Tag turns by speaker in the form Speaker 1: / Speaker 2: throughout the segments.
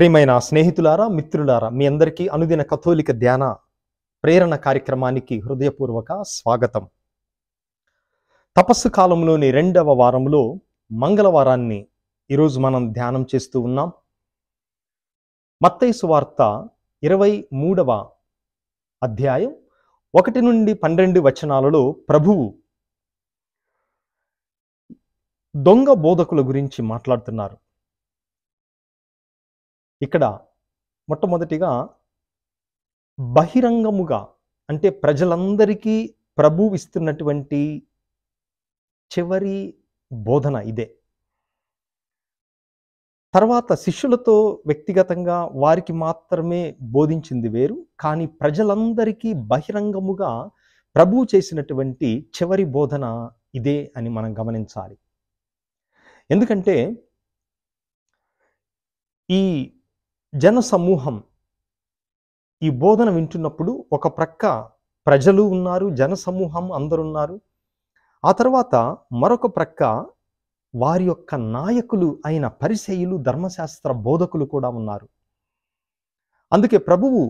Speaker 1: ప్రియమైన స్నేహితులారా మిత్రులారా మీ అందరికీ అనుదిన కథోలిక ధ్యాన ప్రేరణ కార్యక్రమానికి హృదయపూర్వక స్వాగతం తపస్సు కాలంలోని రెండవ వారంలో మంగళవారాన్ని ఈరోజు మనం ధ్యానం చేస్తూ ఉన్నాం మత్తైసు వార్త ఇరవై మూడవ అధ్యాయం ఒకటి నుండి పన్నెండు వచనాలలో ప్రభువు దొంగ బోధకుల గురించి మాట్లాడుతున్నారు ఇక్కడ మొట్టమొదటిగా బహిరంగముగా అంటే ప్రజలందరికీ ప్రభు ఇస్తున్నటువంటి చివరి బోధన ఇదే తర్వాత శిష్యులతో వ్యక్తిగతంగా వారికి మాత్రమే బోధించింది వేరు కానీ ప్రజలందరికీ బహిరంగముగా ప్రభు చేసినటువంటి చివరి బోధన ఇదే అని మనం గమనించాలి ఎందుకంటే ఈ జనసమూహం ఈ బోధన వింటున్నప్పుడు ఒక ప్రక్క ప్రజలు ఉన్నారు జనసమూహం అందరున్నారు ఆ తర్వాత మరొక ప్రక్క వారి యొక్క నాయకులు అయిన పరిశైలు ధర్మశాస్త్ర బోధకులు కూడా ఉన్నారు అందుకే ప్రభువు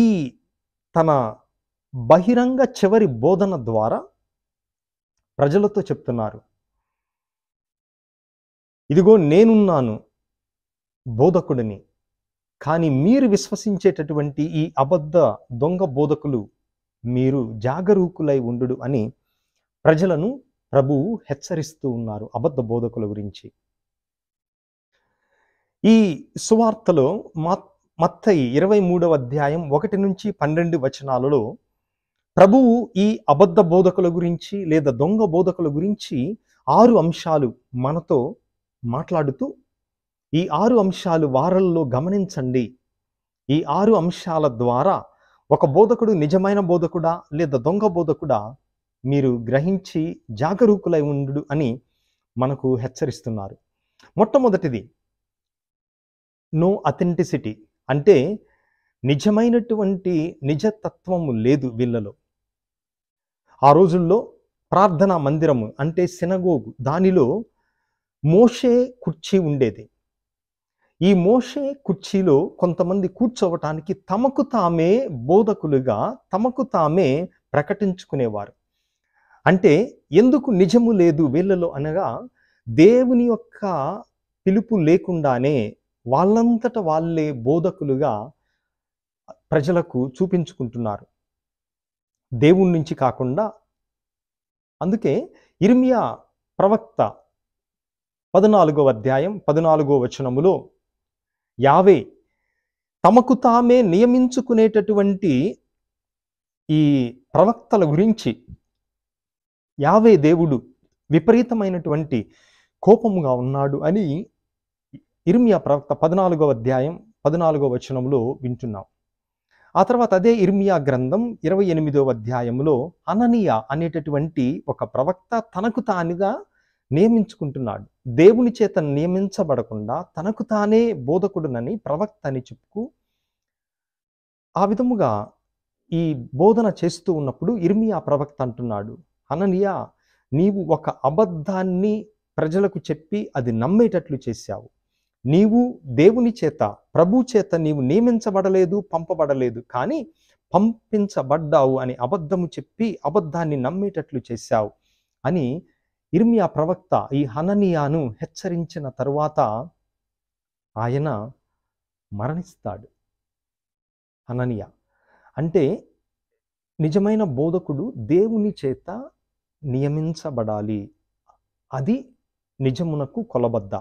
Speaker 1: ఈ తన బహిరంగ చివరి బోధన ద్వారా ప్రజలతో చెప్తున్నారు ఇదిగో నేనున్నాను బోధకుడిని కానీ మీరు విశ్వసించేటటువంటి ఈ అబద్ధ దొంగ బోధకులు మీరు జాగరూకులై ఉండు అని ప్రజలను ప్రభువు హెచ్చరిస్తూ ఉన్నారు అబద్ధ బోధకుల గురించి ఈ సువార్తలో మత్తయి ఇరవై మూడవ అధ్యాయం ఒకటి నుంచి పన్నెండు వచనాలలో ప్రభువు ఈ అబద్ధ బోధకుల గురించి లేదా దొంగ బోధకుల గురించి ఆరు అంశాలు మనతో మాట్లాడుతూ ఈ ఆరు అంశాలు వారల్లో గమనించండి ఈ ఆరు అంశాల ద్వారా ఒక బోధకుడు నిజమైన బోధకుడా లేదా దొంగ బోధకుడా మీరు గ్రహించి జాగరూకులై ఉండు అని మనకు హెచ్చరిస్తున్నారు మొట్టమొదటిది నో అథెంటిసిటీ అంటే నిజమైనటువంటి నిజతత్వము లేదు వీళ్ళలో ఆ రోజుల్లో ప్రార్థనా మందిరము అంటే సినగోగు దానిలో మోషే కుర్చీ ఉండేది ఈ మోషే కుర్చీలో కొంతమంది కూర్చోవటానికి తమకు తామే బోధకులుగా తమకు తామే ప్రకటించుకునేవారు అంటే ఎందుకు నిజము లేదు వీళ్ళలో అనగా దేవుని యొక్క పిలుపు లేకుండానే వాళ్ళంతట వాళ్ళే బోధకులుగా ప్రజలకు చూపించుకుంటున్నారు దేవుడి నుంచి కాకుండా అందుకే ఇర్మియా ప్రవక్త పద్నాలుగో అధ్యాయం పద్నాలుగో వచనములో యావే తమకు తామే నియమించుకునేటటువంటి ఈ ప్రవక్తల గురించి యావే దేవుడు విపరీతమైనటువంటి కోపముగా ఉన్నాడు అని ఇర్మియా ప్రవక్త పద్నాలుగవ అధ్యాయం పద్నాలుగవ వచనంలో వింటున్నాం ఆ తర్వాత అదే ఇర్మియా గ్రంథం ఇరవై ఎనిమిదవ అధ్యాయంలో అననీయ అనేటటువంటి ఒక ప్రవక్త తనకు తానుగా నియమించుకుంటున్నాడు దేవుని చేత నియమించబడకుండా తనకు తానే బోధకుడునని ప్రవక్త అని చెప్పుకు ఆ విధముగా ఈ బోధన చేస్తూ ఉన్నప్పుడు ఆ ప్రవక్త అంటున్నాడు అననియా నీవు ఒక అబద్ధాన్ని ప్రజలకు చెప్పి అది నమ్మేటట్లు చేశావు నీవు దేవుని చేత ప్రభు చేత నీవు నియమించబడలేదు పంపబడలేదు కానీ పంపించబడ్డావు అని అబద్ధము చెప్పి అబద్ధాన్ని నమ్మేటట్లు చేశావు అని ఇర్మియా ప్రవక్త ఈ హననియాను హెచ్చరించిన తరువాత ఆయన మరణిస్తాడు హననియా అంటే నిజమైన బోధకుడు దేవుని చేత నియమించబడాలి అది నిజమునకు కొలబద్ద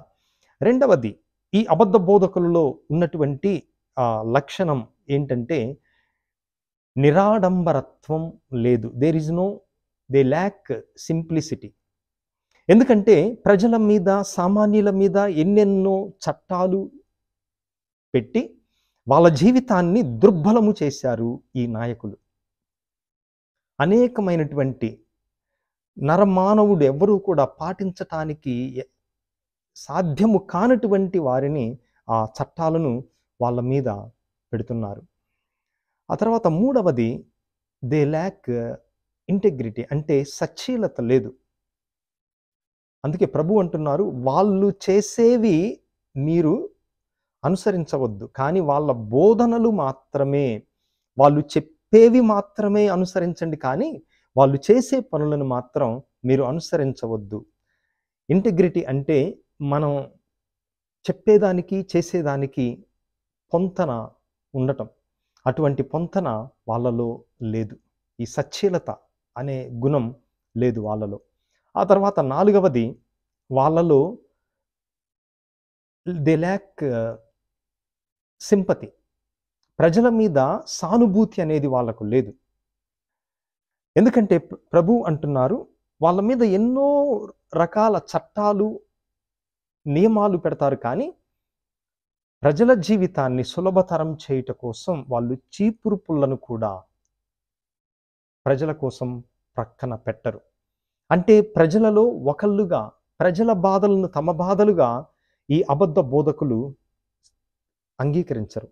Speaker 1: రెండవది ఈ అబద్ధ బోధకులలో ఉన్నటువంటి లక్షణం ఏంటంటే నిరాడంబరత్వం లేదు there is no the lack simplicity ఎందుకంటే ప్రజల మీద సామాన్యుల మీద ఎన్నెన్నో చట్టాలు పెట్టి వాళ్ళ జీవితాన్ని దుర్బలము చేశారు ఈ నాయకులు అనేకమైనటువంటి నరమానవుడు ఎవరూ కూడా పాటించటానికి సాధ్యము కానటువంటి వారిని ఆ చట్టాలను వాళ్ళ మీద పెడుతున్నారు ఆ తర్వాత మూడవది దే ల్యాక్ ఇంటెగ్రిటీ అంటే సచ్చీలత లేదు అందుకే ప్రభు అంటున్నారు వాళ్ళు చేసేవి మీరు అనుసరించవద్దు కానీ వాళ్ళ బోధనలు మాత్రమే వాళ్ళు చెప్పేవి మాత్రమే అనుసరించండి కానీ వాళ్ళు చేసే పనులను మాత్రం మీరు అనుసరించవద్దు ఇంటిగ్రిటీ అంటే మనం చెప్పేదానికి చేసేదానికి పొంతన ఉండటం అటువంటి పొంతన వాళ్ళలో లేదు ఈ సచ్చీలత అనే గుణం లేదు వాళ్ళలో ఆ తర్వాత నాలుగవది వాళ్ళలో దే ల్యాక్ సింపతి ప్రజల మీద సానుభూతి అనేది వాళ్ళకు లేదు ఎందుకంటే ప్రభు అంటున్నారు వాళ్ళ మీద ఎన్నో రకాల చట్టాలు నియమాలు పెడతారు కానీ ప్రజల జీవితాన్ని సులభతరం చేయుట కోసం వాళ్ళు చీపురుపులను కూడా ప్రజల కోసం ప్రక్కన పెట్టరు అంటే ప్రజలలో ఒకళ్ళుగా ప్రజల బాధలను తమ బాధలుగా ఈ అబద్ధ బోధకులు అంగీకరించరు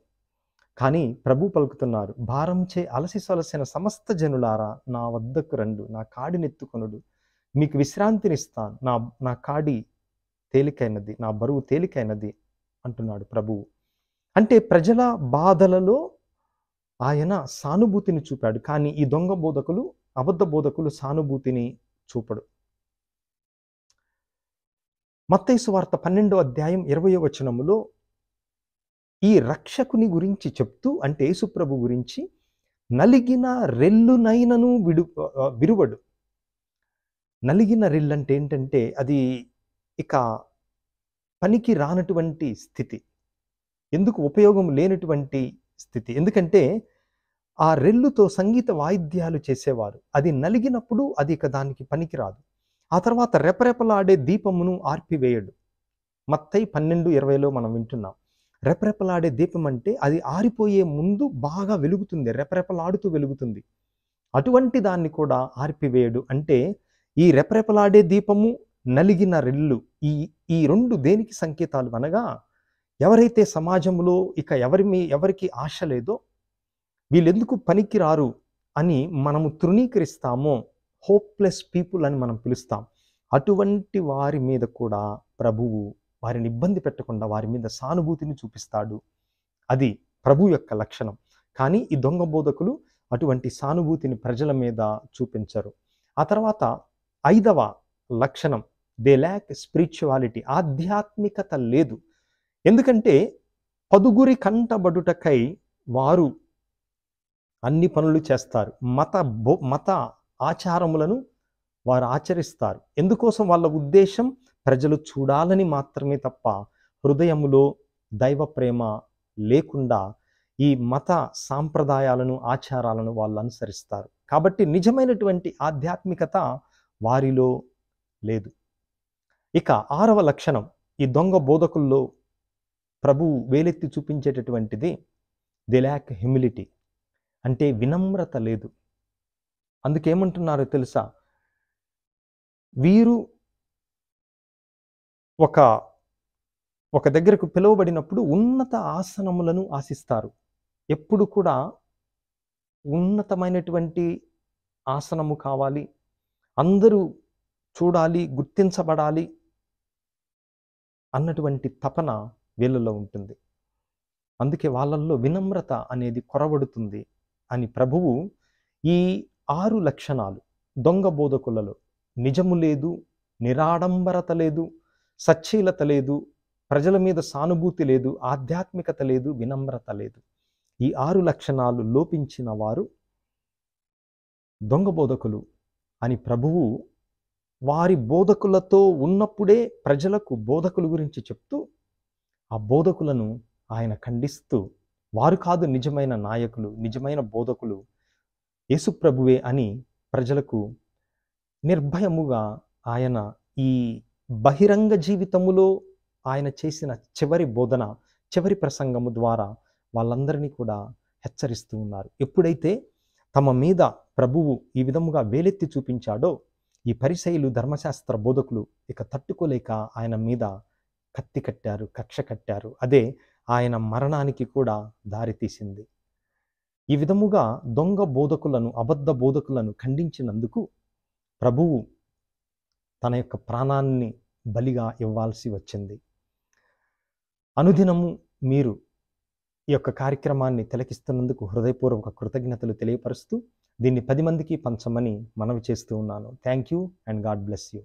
Speaker 1: కానీ ప్రభు పలుకుతున్నారు భారంచే అలసి సొలసిన సమస్త జనులారా నా వద్దకు రండు నా కాడినెత్తుకొనుడు మీకు విశ్రాంతినిస్తాను నా నా కాడి తేలికైనది నా బరువు తేలికైనది అంటున్నాడు ప్రభువు అంటే ప్రజల బాధలలో ఆయన సానుభూతిని చూపాడు కానీ ఈ దొంగ బోధకులు అబద్ధ బోధకులు సానుభూతిని చూపడు మత్తైసు వార్త పన్నెండో అధ్యాయం ఇరవయో వచనములో ఈ రక్షకుని గురించి చెప్తూ అంటే యేసుప్రభు గురించి నలిగిన రెల్లునైనను విడు విరువడు నలిగిన రెల్లు అంటే ఏంటంటే అది ఇక పనికి రానటువంటి స్థితి ఎందుకు ఉపయోగం లేనటువంటి స్థితి ఎందుకంటే ఆ రెల్లుతో సంగీత వాయిద్యాలు చేసేవారు అది నలిగినప్పుడు అది ఇక దానికి పనికిరాదు ఆ తర్వాత రెపరెపలాడే దీపమును ఆర్పివేయడు మత్తై పన్నెండు ఇరవైలో మనం వింటున్నాం రెపరెపలాడే దీపం అంటే అది ఆరిపోయే ముందు బాగా వెలుగుతుంది రెపరెపలాడుతూ వెలుగుతుంది అటువంటి దాన్ని కూడా ఆర్పివేయడు అంటే ఈ రెపరెపలాడే దీపము నలిగిన రెల్లు ఈ ఈ రెండు దేనికి సంకేతాలు అనగా ఎవరైతే సమాజంలో ఇక ఎవరి మీ ఎవరికి ఆశ లేదో వీళ్ళెందుకు పనికిరారు అని మనము తృణీకరిస్తామో హోప్లెస్ పీపుల్ అని మనం పిలుస్తాం అటువంటి వారి మీద కూడా ప్రభువు వారిని ఇబ్బంది పెట్టకుండా వారి మీద సానుభూతిని చూపిస్తాడు అది ప్రభు యొక్క లక్షణం కానీ ఈ దొంగ బోధకులు అటువంటి సానుభూతిని ప్రజల మీద చూపించరు ఆ తర్వాత ఐదవ లక్షణం దే ల్యాక్ స్పిరిచువాలిటీ ఆధ్యాత్మికత లేదు ఎందుకంటే పదుగురి కంటబడుటకై వారు అన్ని పనులు చేస్తారు మత మత ఆచారములను వారు ఆచరిస్తారు ఎందుకోసం వాళ్ళ ఉద్దేశం ప్రజలు చూడాలని మాత్రమే తప్ప హృదయములో దైవ ప్రేమ లేకుండా ఈ మత సాంప్రదాయాలను ఆచారాలను వాళ్ళు అనుసరిస్తారు కాబట్టి నిజమైనటువంటి ఆధ్యాత్మికత వారిలో లేదు ఇక ఆరవ లక్షణం ఈ దొంగ బోధకుల్లో ప్రభు వేలెత్తి చూపించేటటువంటిది ది ల్యాక్ హ్యూమిలిటీ అంటే వినమ్రత లేదు అందుకేమంటున్నారో తెలుసా వీరు ఒక ఒక దగ్గరకు పిలువబడినప్పుడు ఉన్నత ఆసనములను ఆశిస్తారు ఎప్పుడు కూడా ఉన్నతమైనటువంటి ఆసనము కావాలి అందరూ చూడాలి గుర్తించబడాలి అన్నటువంటి తపన వీళ్ళలో ఉంటుంది అందుకే వాళ్ళల్లో వినమ్రత అనేది కొరబడుతుంది అని ప్రభువు ఈ ఆరు లక్షణాలు దొంగ బోధకులలో నిజము లేదు నిరాడంబరత లేదు సచ్చీలత లేదు ప్రజల మీద సానుభూతి లేదు ఆధ్యాత్మికత లేదు వినమ్రత లేదు ఈ ఆరు లక్షణాలు లోపించిన వారు దొంగ బోధకులు అని ప్రభువు వారి బోధకులతో ఉన్నప్పుడే ప్రజలకు బోధకుల గురించి చెప్తూ ఆ బోధకులను ఆయన ఖండిస్తూ వారు కాదు నిజమైన నాయకులు నిజమైన బోధకులు యేసుప్రభువే అని ప్రజలకు నిర్భయముగా ఆయన ఈ బహిరంగ జీవితములో ఆయన చేసిన చివరి బోధన చివరి ప్రసంగము ద్వారా వాళ్ళందరినీ కూడా హెచ్చరిస్తూ ఉన్నారు ఎప్పుడైతే తమ మీద ప్రభువు ఈ విధముగా వేలెత్తి చూపించాడో ఈ పరిశైలు ధర్మశాస్త్ర బోధకులు ఇక తట్టుకోలేక ఆయన మీద కత్తి కట్టారు కక్ష కట్టారు అదే ఆయన మరణానికి కూడా దారితీసింది ఈ విధముగా దొంగ బోధకులను అబద్ధ బోధకులను ఖండించినందుకు ప్రభువు తన యొక్క ప్రాణాన్ని బలిగా ఇవ్వాల్సి వచ్చింది అనుదినము మీరు ఈ యొక్క కార్యక్రమాన్ని తిలకిస్తున్నందుకు హృదయపూర్వక కృతజ్ఞతలు తెలియపరుస్తూ దీన్ని పది మందికి పంచమని మనవి చేస్తూ ఉన్నాను thank you and God bless you